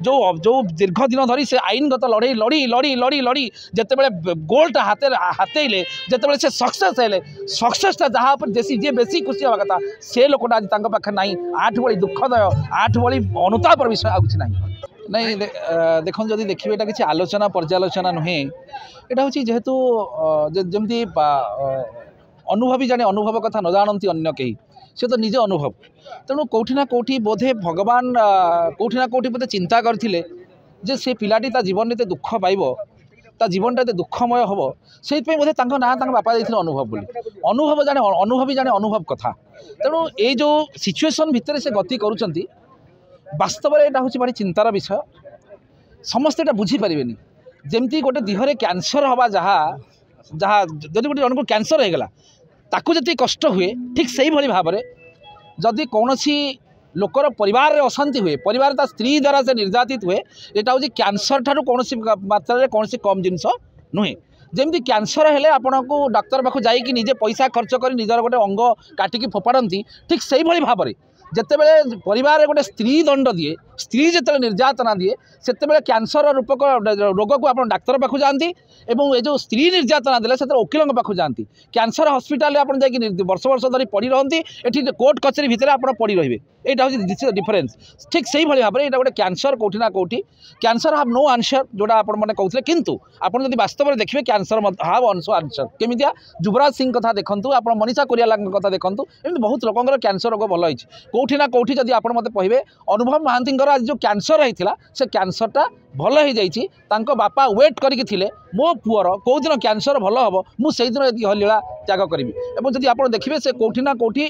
जो जो दीर्घ दिन धरी से आईनगत लड़े लड़ी लड़ी लड़ी लड़ी जितेबाला गोल्टा हाथ हातेले जितेबाला से सक्सेस है सक्सेसटा जहाँ बेसी जी बेसी खुशी हवा कथा से लोकटा आज तक पाखे ना आठ भाई दुखदय आठ भली अनुतापर विषय आ कि ना ନାଇଁ ଦେଖନ୍ତୁ ଯଦି ଦେଖିବେ ଏଇଟା କିଛି ଆଲୋଚନା ପର୍ଯ୍ୟାଲୋଚନା ନୁହେଁ ଏଇଟା ହେଉଛି ଯେହେତୁ ଯେମିତି ଅନୁଭବୀ ଜାଣେ ଅନୁଭବ କଥା ନ ଜାଣନ୍ତି ଅନ୍ୟ କେହି ସେ ତ ନିଜେ ଅନୁଭବ ତେଣୁ କେଉଁଠି ନା କେଉଁଠି ବୋଧେ ଭଗବାନ କେଉଁଠି ନା କେଉଁଠି ବୋଧେ ଚିନ୍ତା କରିଥିଲେ ଯେ ସେ ପିଲାଟି ତା ଜୀବନରେ ଏତେ ଦୁଃଖ ପାଇବ ତା ଜୀବନଟା ଏତେ ଦୁଃଖମୟ ହେବ ସେଇଥିପାଇଁ ବୋଧେ ତାଙ୍କ ନାଁ ତାଙ୍କ ବାପା ଦେଇଥିଲେ ଅନୁଭବ ବୋଲି ଅନୁଭବ ଜାଣେ ଅନୁଭବୀ ଜାଣେ ଅନୁଭବ କଥା ତେଣୁ ଏଇ ଯେଉଁ ସିଚୁଏସନ୍ ଭିତରେ ସେ ଗତି କରୁଛନ୍ତି ବାସ୍ତବରେ ଏଇଟା ହେଉଛି ଭାରି ଚିନ୍ତାର ବିଷୟ ସମସ୍ତେ ଏଇଟା ବୁଝିପାରିବେନି ଯେମିତି ଗୋଟେ ଦେହରେ କ୍ୟାନ୍ସର ହେବା ଯାହା ଯାହା ଯଦି ଗୋଟେ ଜଣଙ୍କୁ କ୍ୟାନ୍ସର ହୋଇଗଲା ତାକୁ ଯେତିକି କଷ୍ଟ ହୁଏ ଠିକ୍ ସେଇଭଳି ଭାବରେ ଯଦି କୌଣସି ଲୋକର ପରିବାରରେ ଅଶାନ୍ତି ହୁଏ ପରିବାର ତା ସ୍ତ୍ରୀ ଦ୍ୱାରା ସେ ନିର୍ଯାତିତ ହୁଏ ଏଇଟା ହେଉଛି କ୍ୟାନ୍ସର ଠାରୁ କୌଣସି ମାତ୍ରାରେ କୌଣସି କମ୍ ଜିନିଷ ନୁହେଁ ଯେମିତି କ୍ୟାନ୍ସର ହେଲେ ଆପଣଙ୍କୁ ଡାକ୍ତର ପାଖକୁ ଯାଇକି ନିଜେ ପଇସା ଖର୍ଚ୍ଚ କରି ନିଜର ଗୋଟେ ଅଙ୍ଗ କାଟିକି ଫୋପାଡ଼ନ୍ତି ଠିକ୍ ସେଇଭଳି ଭାବରେ ଯେତେବେଳେ ପରିବାରରେ ଗୋଟେ ସ୍ତ୍ରୀ ଦଣ୍ଡ ଦିଏ স্ত্রী যেত নির্যাতনা দিয়ে সেতবে ক্যানসর রূপক রোগক আপনার ডাক্তার পাখ যা এবং এই যে স্ত্রী নির্যাতনা দেলে সেটা ওকিল পাখ যা ক্যানসর হসপিটাল আপনার যাই বর্ষ বর্ষ ধর পড়ি রহতি এটি কোর্ট কচেরি ভিতরে আপনার পড়ি রহবে এইটা হচ্ছে ডিফরেন্স ঠিক সেইভাবে ভাবে এটা গোটে ক্যানসর কোটি না কোটি ক্যানসর হাভ নো আনসর যেটা আপনার মানে কৌলে কিন্তু আপনার যদি বাস্তবের দেখবে ক্যানসর হাভ অনসো আনসর কেমিয়া যুবরাজ সিং কথা দেখুন আপনার মনীষা কোরিয়ালাঙ্ক কথা দেখুন এমনি বহু লোকর ক্যানসর রোগ ভাল হয়েছে কোটি না কোটি যদি আপনার মতো কহবে অনুভব মহান্তিঙ্কর आज जो क्यानसर होता से क्यानसरटा भल हो ତାଙ୍କ ବାପା ୱେଟ୍ କରିକି ଥିଲେ ମୋ ପୁଅର କେଉଁଦିନ କ୍ୟାନ୍ସର ଭଲ ହେବ ମୁଁ ସେଇଦିନ ଯଦି ଲିଳା ତ୍ୟାଗ କରିବି ଏବଂ ଯଦି ଆପଣ ଦେଖିବେ ସେ କେଉଁଠି ନା କେଉଁଠି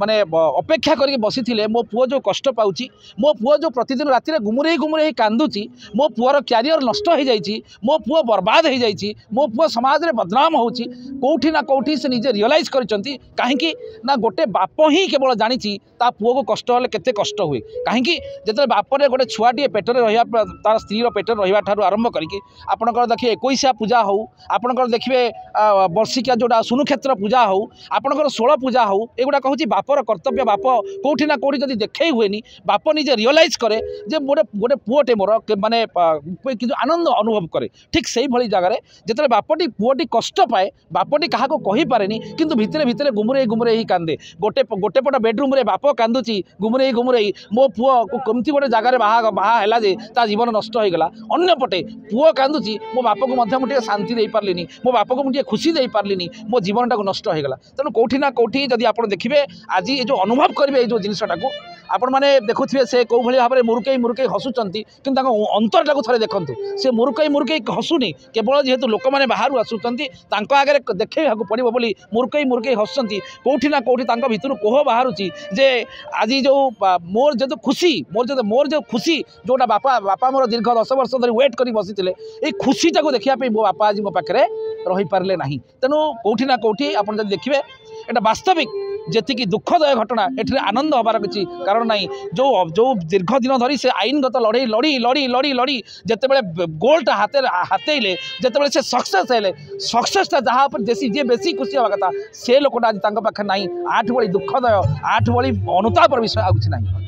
ମାନେ ଅପେକ୍ଷା କରିକି ବସିଥିଲେ ମୋ ପୁଅ ଯେଉଁ କଷ୍ଟ ପାଉଛି ମୋ ପୁଅ ଯେଉଁ ପ୍ରତିଦିନ ରାତିରେ ଗୁମୁରେଇ ଗୁମୁରେଇ କାନ୍ଦୁଛି ମୋ ପୁଅର କ୍ୟାରିୟର ନଷ୍ଟ ହୋଇଯାଇଛି ମୋ ପୁଅ ବର୍ବାଦ ହୋଇଯାଇଛି ମୋ ପୁଅ ସମାଜରେ ବଦନାମ ହେଉଛି କେଉଁଠି ନା କେଉଁଠି ସେ ନିଜେ ରିଅଲାଇଜ୍ କରିଛନ୍ତି କାହିଁକି ନା ଗୋଟେ ବାପ ହିଁ କେବଳ ଜାଣିଛି ତା ପୁଅକୁ କଷ୍ଟ ହେଲେ କେତେ କଷ୍ଟ ହୁଏ କାହିଁକି ଯେତେବେଳେ ବାପରେ ଗୋଟେ ଛୁଆଟିଏ ପେଟରେ ରହିବା ତା'ର ସ୍ତ୍ରୀର ପେଟରେ ରହିବା ଠାରୁ ଆରମ୍ଭ କରିକି ଆପଣଙ୍କର ଦେଖିବେ ଏକୋଇଶିଆ ପୂଜା ହେଉ ଆପଣଙ୍କର ଦେଖିବେ ବର୍ଷିକିଆ ଯେଉଁଟା ସୁନୁକ୍ଷେତ୍ର ପୂଜା ହେଉ ଆପଣଙ୍କର ଷୋଳ ପୂଜା ହେଉ ଏଗୁଡ଼ାକ ହେଉଛି ବାପ বাপর কর্তব্য বাপ কোটি না কোটি যদি দেখেই হুয়েনি বাপ নিজে রিয়েলাইজ করে যে গোটে গোটে পুয়টে মোর মানে কিন্তু আনন্দ অনুভব করে ঠিক সেইভাবে জায়গায় যেতবে বাপটি পুয়টি কষ্ট পায়ে বাপটি কাহাকে কহিপারেনি কিন্তু ভিতরে ভিতরে গুমুরেই গুমুরেই কান্দে গোটে গোটে পট বেডরুম্রে বাপ কান্দুচি গুমুরেই গুমুরেই মো পুয় কমিটি গোটে জায়গায় বাহা বাহা হেলা যে তা জীবন নষ্ট হয়ে গলা অন্যপটে পুয় কান্দুচি মো বাপকে মধ্যে মু টিকে শান্তি ଦେଇପାରିଲିନି ମୋ ବାପାକୁ ମୁଁ ଟିକେ ଖୁସି ଦେଇପାରିଲିନି ମୋ ଜୀବନଟାକୁ ନଷ୍ଟ ହୋଇଗଲା ତେଣୁ କେଉଁଠି ନା କେଉଁଠି ଯଦି ଆପଣ ଦେଖିବେ আজি ଏ ଯେଉଁ ଅନୁଭବ କରିବେ ଏଇ ଯେଉଁ ଜିନିଷଟାକୁ ଆପଣମାନେ ଦେଖୁଥିବେ ସେ କେଉଁଭଳି ଭାବରେ ମୁରୁକେଇ ମୁରୁକେଇ ହସୁଛନ୍ତି କିନ୍ତୁ ତାଙ୍କ ଅନ୍ତରଟାକୁ ଥରେ ଦେଖନ୍ତୁ ସେ ମୁରୁକେଇ ମୁରୁକେଇ ହସୁନି କେବଳ ଯେହେତୁ ଲୋକମାନେ ବାହାରୁ ଆସୁଛନ୍ତି ତାଙ୍କ ଆଗରେ ଦେଖେଇବାକୁ ପଡ଼ିବ ବୋଲି ମୁରୁକେଇ ମୁରୁକେଇ ହସୁଛନ୍ତି କେଉଁଠି ନା କେଉଁଠି ତାଙ୍କ ଭିତରୁ କୋହ ବାହାରୁଛି ଯେ ଆଜି ଯେଉଁ ମୋର ଯେହେତୁ ଖୁସି ମୋର ଯେହେତୁ ମୋର ଯେଉଁ ଖୁସି ଯେଉଁଟା ବାପା ବାପା ମୋର ଦୀର୍ଘ ଦଶ ବର୍ଷ ଧରି ୱେଟ୍ କରି ବସିଥିଲେ ଏଇ ଖୁସିଟାକୁ ଦେଖିବା ପାଇଁ ମୋ ବାପା ଆଜି ମୋ ପାଖରେ ରହିପାରିଲେ ନାହିଁ ତେଣୁ କେଉଁଠି ନା କେଉଁଠି ଆପଣ ଯଦି ଦେଖିବେ এটা বাস্তবিক ଯେତିକି ଦୁଃଖଦାୟ ଘଟଣା ଏଠାରେ ଆନନ୍ଦ ହେବାର କିଛି କାରଣ ନାହିଁ ଯେଉଁ ଯେଉଁ ଦୀର୍ଘ ଦିନ ଧରି ସେ ଆଇନଗତ ଲଢ଼େଇ ଲଢ଼ି ଲଢ଼ି ଲଢ଼ି ଲଢ଼ି ଯେତେବେଳେ ଗୋଲ୍ଟା ହାତରେ ହାତେଇଲେ ଯେତେବେଳେ ସେ ସକ୍ସେସ୍ ହେଲେ ସକ୍ସେସ୍ଟା ଯାହା ଉପରେ ବେଶୀ ଯିଏ ବେଶୀ ଖୁସି ହେବା କଥା ସେ ଲୋକଟା ଆଜି ତାଙ୍କ ପାଖରେ ନାହିଁ ଆଠ ଭଳି ଦୁଃଖଦାୟ ଆଠ ଭଳି ଅନୁତାପର ବିଷୟ ଆଉ କିଛି ନାହିଁ